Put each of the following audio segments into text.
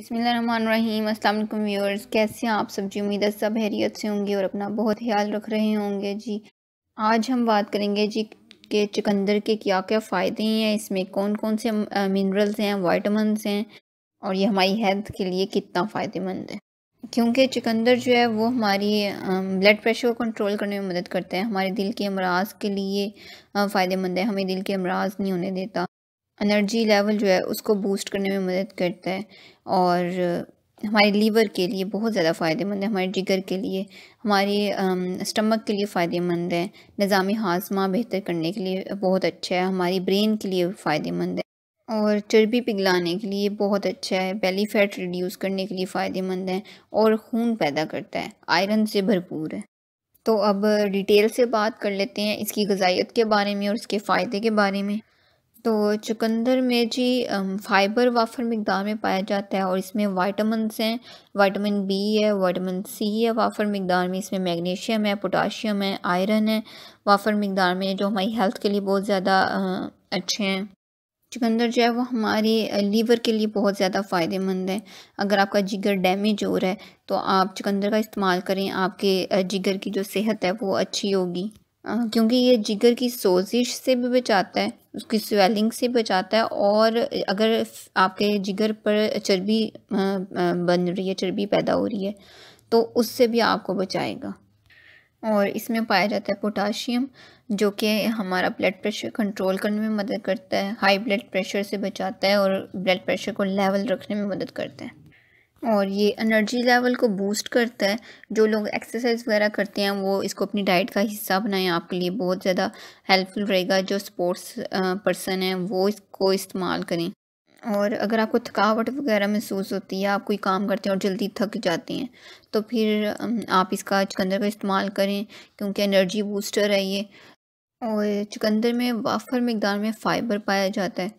अस्सलाम वालेकुम व्यूअर्स कैसे हैं आप सब जी उम्मीद है सब हैरियत से होंगे और अपना बहुत ख्याल रख रहे होंगे जी आज हम बात करेंगे जी के चुकंदर के क्या क्या फ़ायदे हैं इसमें कौन कौन से मिनरल्स हैं वाइटमस हैं और ये हमारी हेल्थ के लिए कितना फ़ायदेमंद है क्योंकि चुकंदर जो है वो हमारी ब्लड प्रेशर को कंट्रोल करने में मदद करता है हमारे दिल के अमराज के लिए फ़ायदेमंद है हमें दिल के अमराज नहीं होने देता एनर्जी लेवल जो है उसको बूस्ट करने में मदद करता है और हमारे लीवर के लिए बहुत ज़्यादा फ़ायदेमंद है हमारे जिगर के लिए हमारे स्टमक के लिए फ़ायदेमंद है निज़ामी हाजमा बेहतर करने के लिए बहुत अच्छा है हमारी ब्रेन के लिए फ़ायदेमंद है और चर्बी पिघलाने के लिए बहुत अच्छा है बेली फैट रिड्यूस करने के लिए फ़ायदेमंद है और खून पैदा करता है आयरन से भरपूर है तो अब डिटेल से बात कर लेते हैं इसकी गजाइत के बारे में और इसके फ़ायदे के बारे में तो चुकंदर में जी फाइबर वाफर मकदार में पाया जाता है और इसमें वाइटामस हैं वाइटामिन बी है वाइटामिन सी है वाफर मकदार में इसमें मैग्नीशियम है पोटाशियम है आयरन है वाफर मकदार में जो हमारी हेल्थ के लिए बहुत ज़्यादा अच्छे हैं चुकंदर जो है वो हमारे लीवर के लिए बहुत ज़्यादा फ़ायदेमंद है अगर आपका जिगर डैमेज हो रहा है तो आप चुकंदर का इस्तेमाल करें आपके जिगर की जो सेहत है वो अच्छी होगी क्योंकि ये जिगर की सोजिश से भी बचाता है उसकी स्वेलिंग से बचाता है और अगर आपके जिगर पर चर्बी बन रही है चर्बी पैदा हो रही है तो उससे भी आपको बचाएगा और इसमें पाया जाता है पोटाशियम जो कि हमारा ब्लड प्रेशर कंट्रोल करने में मदद करता है हाई ब्लड प्रेशर से बचाता है और ब्लड प्रेशर को लेवल रखने में मदद करता है और ये एनर्जी लेवल को बूस्ट करता है जो लोग एक्सरसाइज वगैरह करते हैं वो इसको अपनी डाइट का हिस्सा बनाएं आपके लिए बहुत ज़्यादा हेल्पफुल रहेगा जो स्पोर्ट्स पर्सन है वो इसको इस्तेमाल करें और अगर आपको थकावट वगैरह महसूस होती है आप कोई काम करते हैं और जल्दी थक जाते हैं तो फिर आप इसका चुकंदर का इस्तेमाल करें क्योंकि एनर्जी बूस्टर है ये और चुकंदर में वाफर मकदार में फ़ाइबर पाया जाता है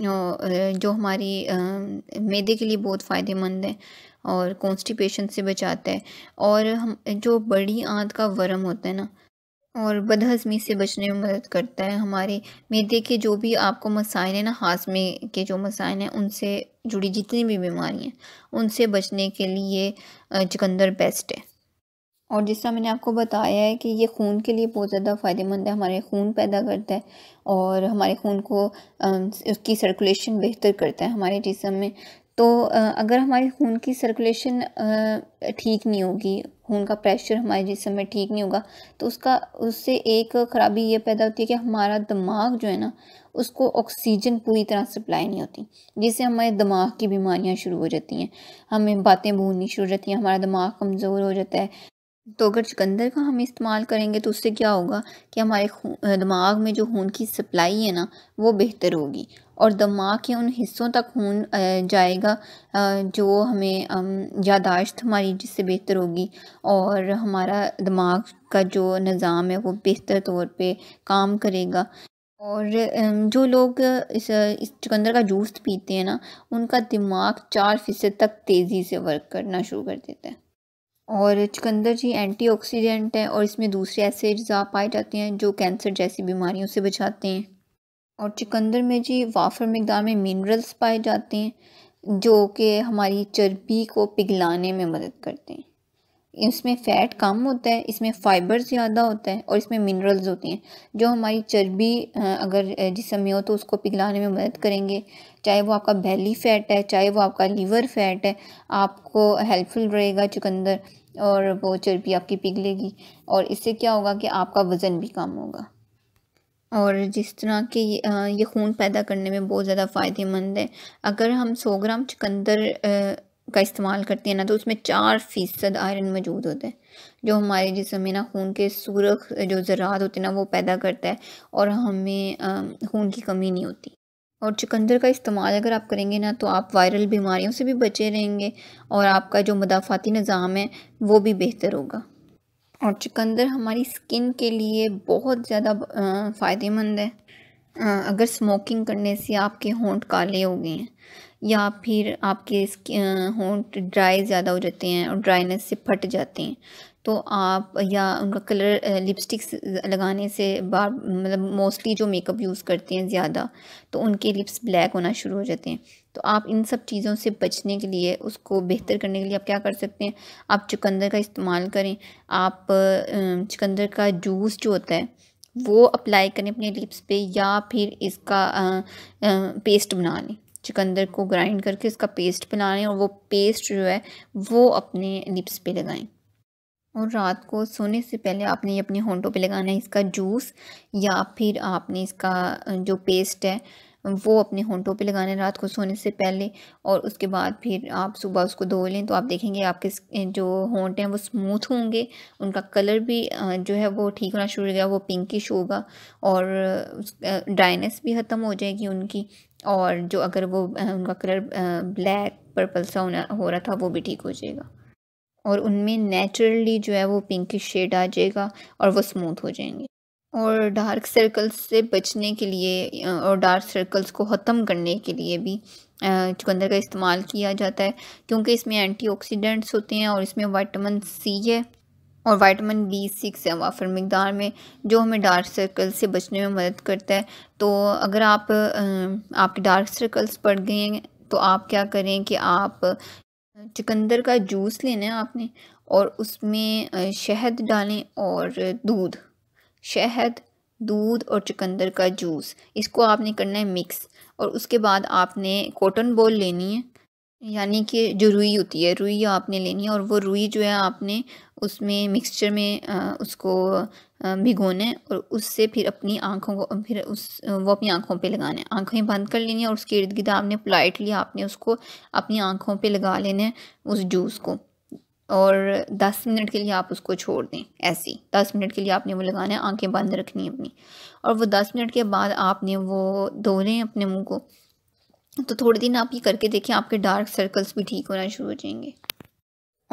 जो हमारी मैदे के लिए बहुत फ़ायदेमंद है और कॉन्स्टिपेशन से बचाता है और हम जो बड़ी आंत का वर्म होता है ना और बदहजमी से बचने में मदद करता है हमारे मैदे के जो भी आपको मसाइल हैं ना हाजमे के जो मसाइल हैं उनसे जुड़ी जितनी भी बीमारियाँ उनसे बचने के लिए चिकंदर बेस्ट है और जिस तरह मैंने आपको बताया है कि ये खून के लिए बहुत ज़्यादा फ़ायदेमंद है हमारे खून पैदा करता है और हमारे खून को उसकी सर्कुलेशन बेहतर करता है हमारे जिसम में तो अगर हमारे खून की सर्कुलेशन ठीक नहीं होगी खून का प्रेशर हमारे जिसम में ठीक नहीं होगा तो उसका उससे एक ख़राबी ये पैदा होती है कि हमारा दिमाग जो है ना उसको ऑक्सीजन पूरी तरह सप्लाई नहीं होती जिससे हमारे दिमाग की बीमारियां शुरू हो जाती हैं हमें बातें भूलनी शुरू हो जाती हैं हमारा दिमाग कमज़ोर हो जाता है तो अगर चुकंदर का हम इस्तेमाल करेंगे तो उससे क्या होगा कि हमारे दिमाग में जो खून की सप्लाई है ना वो बेहतर होगी और दिमाग के उन हिस्सों तक खून जाएगा जो हमें यादाश्त हमारी जिससे बेहतर होगी और हमारा दिमाग का जो निज़ाम है वो बेहतर तौर पे काम करेगा और जो लोग इस इस चुकंदर का जूस पीते हैं ना उनका दिमाग चार फ़ीसद तक तेज़ी से वर्क करना शुरू कर देता है और चुकंदर जी एंटीऑक्सीडेंट है और इसमें दूसरे ऐसे अज्जा पाए जाते हैं जो कैंसर जैसी बीमारियों से बचाते हैं और चुकंदर में जी वाफर मकदार में मिनरल्स पाए जाते हैं जो कि हमारी चर्बी को पिघलाने में मदद करते हैं इसमें फ़ैट कम होता है इसमें फ़ाइबर ज़्यादा होता है और इसमें मिनरल्स होती हैं जो हमारी चर्बी अगर जिसमें हो तो उसको पिघलाने में मदद करेंगे चाहे वो आपका बैली फ़ैट है चाहे वो आपका लीवर फ़ैट है आपको हेल्पफुल रहेगा चुकंदर और वो चर्बी आपकी पिघलेगी और इससे क्या होगा कि आपका वज़न भी कम होगा और जिस तरह के ये खून पैदा करने में बहुत ज़्यादा फ़ायदेमंद है अगर हम सौ ग्राम चुकंदर का इस्तेमाल करती है ना तो उसमें चार फ़ीसद आयरन मौजूद होता है जो हमारे जिसम में ना खून के सूरख जो ज़रात होते हैं ना वो पैदा करता है और हमें खून की कमी नहीं होती और चुकंदर का इस्तेमाल अगर आप करेंगे ना तो आप वायरल बीमारियों से भी बचे रहेंगे और आपका जो मदाफ़ाती निज़ाम है वो भी बेहतर होगा और चुकंदर हमारी स्किन के लिए बहुत ज़्यादा फ़ायदेमंद है अगर स्मोकिंग करने से आपके होंठ काले हो गए हैं या फिर आपके होंठ ड्राई ज़्यादा हो जाते हैं और ड्राइनेस से फट जाते हैं तो आप या उनका कलर लिपस्टिक्स लगाने से बार मतलब मोस्टली जो मेकअप यूज़ करते हैं ज़्यादा तो उनके लिप्स ब्लैक होना शुरू हो जाते हैं तो आप इन सब चीज़ों से बचने के लिए उसको बेहतर करने के लिए आप क्या कर सकते हैं आप चुकंदर का इस्तेमाल करें आप चुकंदर का जूस जो होता है वो अप्लाई करें अपने लिप्स पे या फिर इसका पेस्ट बना लें चिकंदर को ग्राइंड करके उसका पेस्ट बना लें और वो पेस्ट जो है वो अपने लिप्स पे लगाएं और रात को सोने से पहले आपने ये अपने होंठों पे लगाना है इसका जूस या फिर आपने इसका जो पेस्ट है वो अपने होंठों पे लगाने रात को सोने से पहले और उसके बाद फिर आप सुबह उसको धो लें तो आप देखेंगे आपके जो होंठ हैं वो स्मूथ होंगे उनका कलर भी जो है वो ठीक होना शुरू हो गया वो पिंकिश होगा और ड्राइनेस भी ख़त्म हो जाएगी उनकी और जो अगर वो उनका कलर ब्लैक पर्पल सा होना हो रहा था वो भी ठीक हो जाएगा और उनमें नेचुरली जो है वो पिंकिश शेड आ जाएगा और वो स्मूथ हो जाएंगे और डार्क सर्कल्स से बचने के लिए और डार्क सर्कल्स को ख़त्म करने के लिए भी चुकंदर का इस्तेमाल किया जाता है क्योंकि इसमें एंटीऑक्सीडेंट्स होते हैं और इसमें वाइटामिन सी है और वाइटामिन बी सिक्स है वाफर मकदार में जो हमें डार्क सर्कल से बचने में मदद करता है तो अगर आप आपके डार्क सर्कल्स पड़ गए हैं तो आप क्या करें कि आप चुकंदर का जूस लेना है आपने और उसमें शहद डालें और दूध शहद दूध और चुकंदर का जूस इसको आपने करना है मिक्स और उसके बाद आपने कॉटन बॉल लेनी है यानी कि जो रुई होती है रुई आपने लेनी है और वो रुई जो है आपने उसमें मिक्सचर में उसको भिगोना है और उससे फिर अपनी आँखों को फिर उस वो अपनी आँखों पे लगाना है आँखें बंद कर लेनी है और उसके इर्द गिर्द आपने पोलाइटली आपने उसको अपनी आँखों पे लगा लेना है उस जूस को और दस मिनट के लिए आप उसको छोड़ दें ऐसे ही दस मिनट के लिए आपने वो लगाना है आंखें बंद रखनी है अपनी और वो दस मिनट के बाद आपने वो धो लें अपने मुंह को तो थोड़े दिन आप ये करके देखें आपके डार्क सर्कल्स भी ठीक होना शुरू हो जाएंगे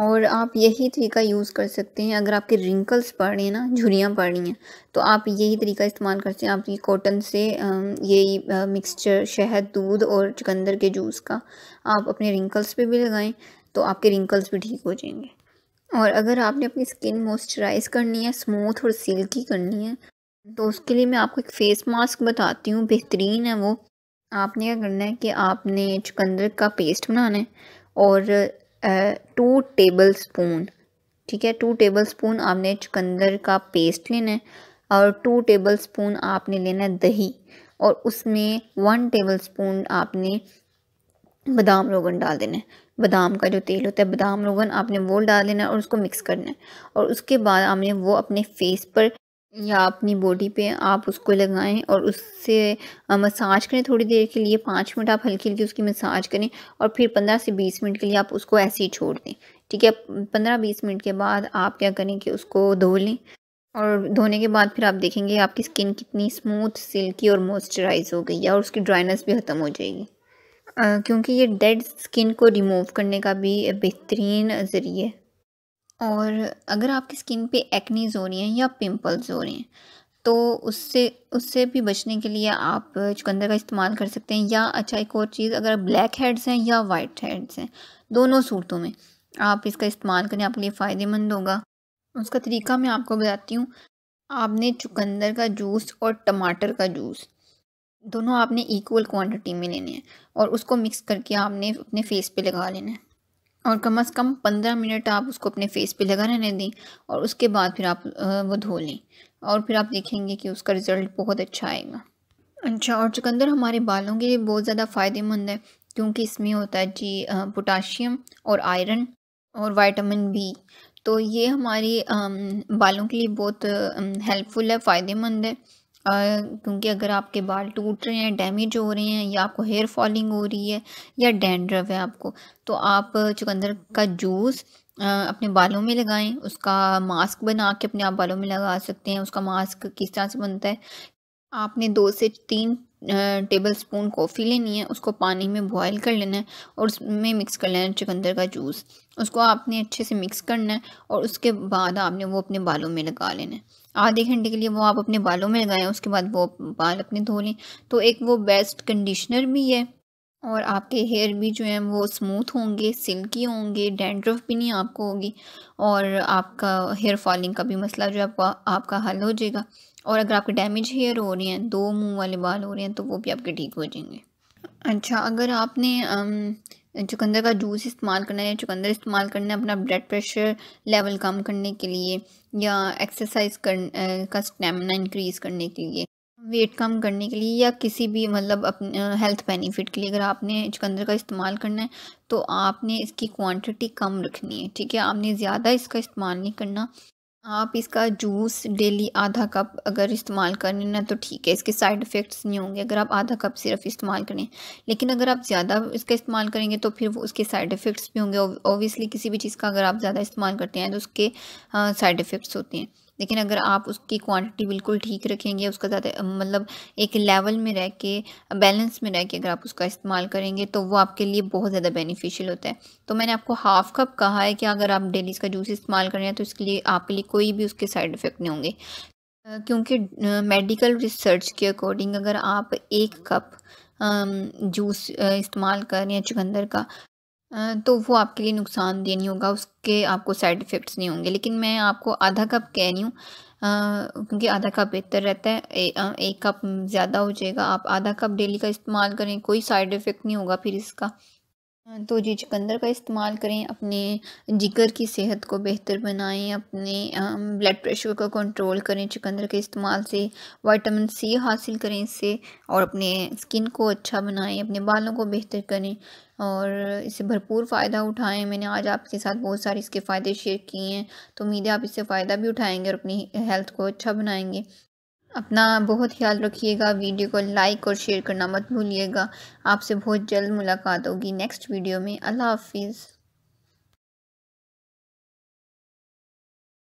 और आप यही तरीका यूज़ कर सकते हैं अगर आपके रिंकल्स पड़ रहे हैं ना झुरियाँ पड़ रही हैं तो आप यही तरीका इस्तेमाल कर सकते हैं आप ये कॉटन से यही मिक्सचर शहद दूध और चुकंदर के जूस का आप अपने रिंकल्स पे भी लगाएं तो आपके रिंकल्स भी ठीक हो जाएंगे और अगर आपने अपनी स्किन मॉइस्चराइज करनी है स्मूथ और सिल्की करनी है तो उसके लिए मैं आपको एक फेस मास्क बताती हूँ बेहतरीन है वो आपने क्या करना है कि आपने चुकंदर का पेस्ट बनाना है और टू टेबल स्पून ठीक है टू टेबल स्पून आपने चुकंदर का पेस्ट लेना है और टू टेबल स्पून आपने लेना है दही और उसमें वन टेबल स्पून आपने बादाम रोगन डाल देना है बादाम का जो तेल होता है बादाम रोगन आपने वो डाल देना है और उसको मिक्स करना है और उसके बाद आपने वो अपने फेस पर या अपनी बॉडी पे आप उसको लगाएं और उससे मसाज करें थोड़ी देर के लिए पाँच मिनट आप हल्की हल्की उसकी मसाज करें और फिर पंद्रह से बीस मिनट के लिए आप उसको ऐसे ही छोड़ दें ठीक है पंद्रह बीस मिनट के बाद आप क्या करें कि उसको धो लें और धोने के बाद फिर आप देखेंगे आपकी स्किन कितनी स्मूथ सिल्की और मॉइस्चराइज हो गई है और उसकी ड्राइनेस भी ख़त्म हो जाएगी क्योंकि ये डेड स्किन को रिमूव करने का भी बेहतरीन ज़रिए है और अगर आपकी स्किन पे एक्नीज हो रही हैं या पिंपल्स हो रहे हैं तो उससे उससे भी बचने के लिए आप चुकंदर का इस्तेमाल कर सकते हैं या अच्छा एक और चीज़ अगर ब्लैक हेड्स हैं या वाइट हेड्स हैं दोनों सूरतों में आप इसका इस्तेमाल करें आपके लिए फ़ायदेमंद होगा उसका तरीका मैं आपको बताती हूँ आपने चुकंदर का जूस और टमाटर का जूस दोनों आपने इक्वल क्वांटिटी में लेने हैं और उसको मिक्स करके आपने अपने फेस पे लगा लेना है और कम से कम पंद्रह मिनट आप उसको अपने फेस पे लगा रहने दें और उसके बाद फिर आप वो धो लें और फिर आप देखेंगे कि उसका रिज़ल्ट बहुत अच्छा आएगा अच्छा और चुकंदर हमारे बालों के लिए बहुत ज़्यादा फ़ायदेमंद है क्योंकि इसमें होता है जी पोटाशियम और आयरन और वाइटामिन बी तो ये हमारे बालों के लिए बहुत हेल्पफुल है फ़ायदेमंद है क्योंकि अगर आपके बाल टूट रहे हैं डैमेज हो रहे हैं या आपको हेयर फॉलिंग हो रही है या डैंड्रफ है आपको तो आप चुकंदर का जूस अपने बालों में लगाएं उसका मास्क बना के अपने आप बालों में लगा सकते हैं उसका मास्क किस तरह से बनता है आपने दो से तीन टेबल स्पून कॉफ़ी लेनी है उसको पानी में बॉयल कर लेना है और उसमें मिक्स कर लेना है चुकंदर का जूस उसको आपने अच्छे से मिक्स करना है और उसके बाद आपने वो अपने बालों में लगा लेना है आधे घंटे के लिए वो आप अपने बालों में लगाएं उसके बाद वो बाल अपने धो लें तो एक वो बेस्ट कंडीशनर भी है और आपके हेयर भी जो हैं वो स्मूथ होंगे सिल्की होंगे डैंड्रफ भी नहीं आपको होगी और आपका हेयर फॉलिंग का भी मसला जो है आपका आपका हल हो जाएगा और अगर आपके डैमेज हेयर हो रहे हैं दो मुंह वाले बाल हो रहे हैं तो वो भी आपके ठीक हो जाएंगे अच्छा अगर आपने चुकंदर का जूस इस्तेमाल करना है चुकंदर इस्तेमाल करना है अपना ब्लड प्रेशर लेवल कम करने के लिए या एक्सरसाइज कर का स्टेमिना इंक्रीज़ करने के लिए वेट कम करने के लिए या किसी भी मतलब अपने हेल्थ बेनिफिट के लिए अगर आपने चुकंदर का इस्तेमाल करना है तो आपने इसकी क्वांटिटी कम रखनी है ठीक है आपने ज़्यादा इसका इस्तेमाल नहीं करना आप इसका जूस डेली आधा कप अगर इस्तेमाल करें ना तो ठीक है इसके साइड इफ़ेक्ट्स नहीं होंगे अगर आप आधा कप सिर्फ इस्तेमाल करें लेकिन अगर आप ज़्यादा इसका इस्तेमाल करेंगे तो फिर वो उसके साइड इफ़ेक्ट्स भी होंगे ओबियसली किसी भी चीज़ का अगर आप ज़्यादा इस्तेमाल करते हैं तो उसके साइड इफ़ेक्ट्स होते हैं लेकिन अगर आप उसकी क्वांटिटी बिल्कुल ठीक रखेंगे उसका ज़्यादा मतलब एक लेवल में रह के बैलेंस में रह के अगर आप उसका इस्तेमाल करेंगे तो वो आपके लिए बहुत ज़्यादा बेनिफिशियल होता है तो मैंने आपको हाफ़ कप कहा है कि अगर आप डेली इसका जूस इस्तेमाल कर रहे हैं तो इसके लिए आपके लिए कोई भी उसके साइड इफ़ेक्ट नहीं होंगे क्योंकि मेडिकल रिसर्च के अकॉर्डिंग अगर आप एक कप जूस इस्तेमाल करें या चुकंदर का तो वो आपके लिए नुकसानदेह नहीं होगा उसके आपको साइड इफ़ेक्ट्स नहीं होंगे लेकिन मैं आपको आधा कप कह रही हूँ क्योंकि आधा कप बेहतर रहता है ए, आ, एक कप ज़्यादा हो जाएगा आप आधा कप डेली का इस्तेमाल करें कोई साइड इफ़ेक्ट नहीं होगा फिर इसका हाँ, तो जी चुकंदर का इस्तेमाल करें अपने जिगर की सेहत को बेहतर बनाएं अपने ब्लड प्रेशर को कंट्रोल करें चुकंदर के इस्तेमाल से विटामिन सी हासिल करें इससे और अपने स्किन को अच्छा बनाएं अपने बालों को बेहतर करें और इससे भरपूर फ़ायदा उठाएं मैंने आज आपके साथ बहुत सारे इसके फ़ायदे शेयर किए हैं तो उम्मीद है आप इससे फ़ायदा भी उठाएँगे और अपनी हेल्थ को अच्छा बनाएँगे अपना बहुत ख्याल रखिएगा वीडियो को लाइक और शेयर करना मत भूलिएगा आपसे बहुत जल्द मुलाकात होगी नेक्स्ट वीडियो में अल्लाह हाफिज़